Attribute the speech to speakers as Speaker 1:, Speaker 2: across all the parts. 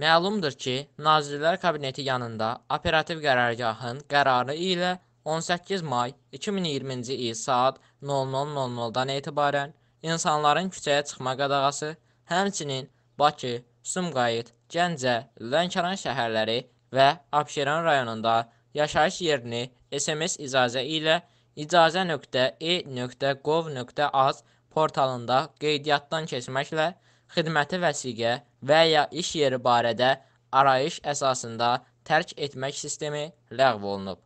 Speaker 1: Məlumdur ki, Nazirlər Kabineti yanında operativ qərargahın qərarı ilə 18 may 2020-ci il saat 00:00-dan etibarən insanların küçəyə çıxma qadağası, həmçinin Bakı, Sumqayıt, Gəncə, Lənkəran şəhərləri və Abşeron rayonunda yaşayış yerini SMS icazə ilə icazə.e.gov.az portalında qeydiyyatdan keçməklə xidməti vəsiqə və ya iş yeri barədə arayış əsasında tərk etmək sistemi ləğv olunub.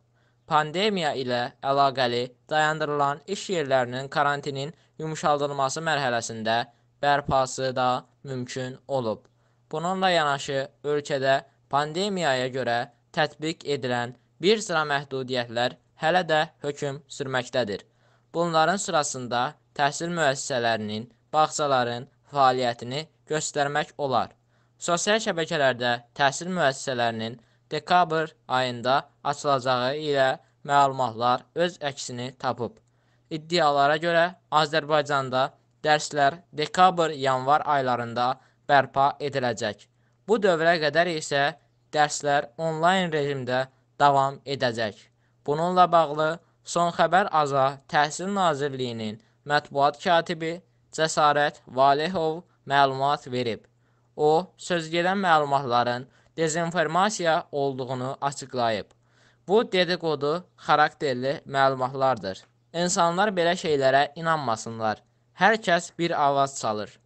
Speaker 1: Pandemiya ilə əlaqəli dayandırılan iş yerlərinin karantinin yumşaldılması mərhələsində bərpası da mümkün olub. Bununla yanaşı ölkədə pandemiyaya görə tətbiq edilən bir sıra məhdudiyyətlər hələ də hökm sürməkdədir. Bunların sırasında təhsil müəssisələrinin, bağçaların, fəaliyyətini göstərmək olar. Sosial şəbəkələrdə təhsil müəssisələrinin dekabr ayında açılacağı ilə məlumatlar öz əksini tapıb. İddialara görə Azərbaycanda dərslər dekabr-yanvar aylarında bərpa ediləcək. Bu dövrə qədər isə dərslər onlayn rejimdə davam edəcək. Bununla bağlı son xəbər aza Təhsil Nazirliyinin mətbuat katibi Cəsarət Valehov məlumat verib. O, sözgedən məlumatların dezinformasiya olduğunu açıqlayıb. Bu dedikodu xarakterli məlumatlardır. İnsanlar belə şeylərə inanmasınlar. Hər kəs bir avaz çalır.